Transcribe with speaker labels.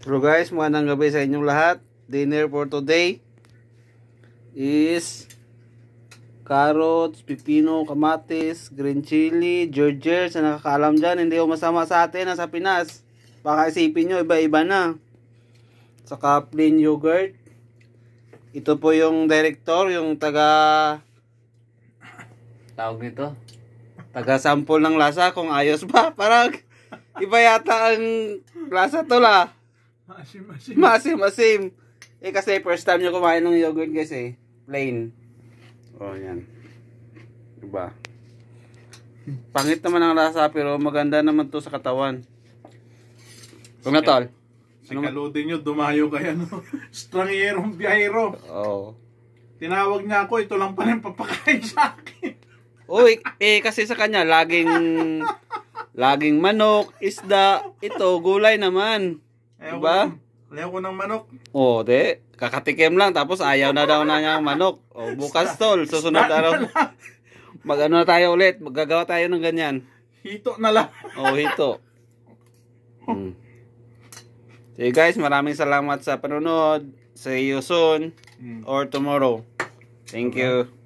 Speaker 1: So guys, magandang gabi sa inyong lahat. Dinner for today is carrots, pipino, kamatis, green chili, ginger, Sa nakakaalam dyan, hindi ko masama sa atin na sa Pinas. Baka isipin nyo, iba-iba na. Sa plain yogurt. Ito po yung director, yung taga... Tawag nito? Taga-sample ng lasa kung ayos ba. Parang iba yata ang lasa to lah. Masim-masim. Masim-masim. Eh kasi first time niya kumain ng yogurt guys eh. Plain. Oh, yan. Diba? Pangit naman ang lasa pero maganda naman to sa katawan. Kung na tol. Si ano? Kaludin nyo, dumayo kaya no. Strangierong biyahero. Oo. Oh. Tinawag niya ako, ito lang pala yung papakain sa akin. Uy, eh kasi sa kanya, laging, laging manok, isda, ito, gulay naman. Ayaw diba? Ko, ayaw ko ng manok. O, de. Kakatikim lang, tapos ayaw na daw na niya ang manok. O, bukas tol, susunod araw. Mag-ano na tayo ulit, maggagawa tayo ng ganyan. Hito na lang. o, hito. Hmm. So guys, maraming salamat sa panonood. See you soon hmm. or tomorrow. Thank you.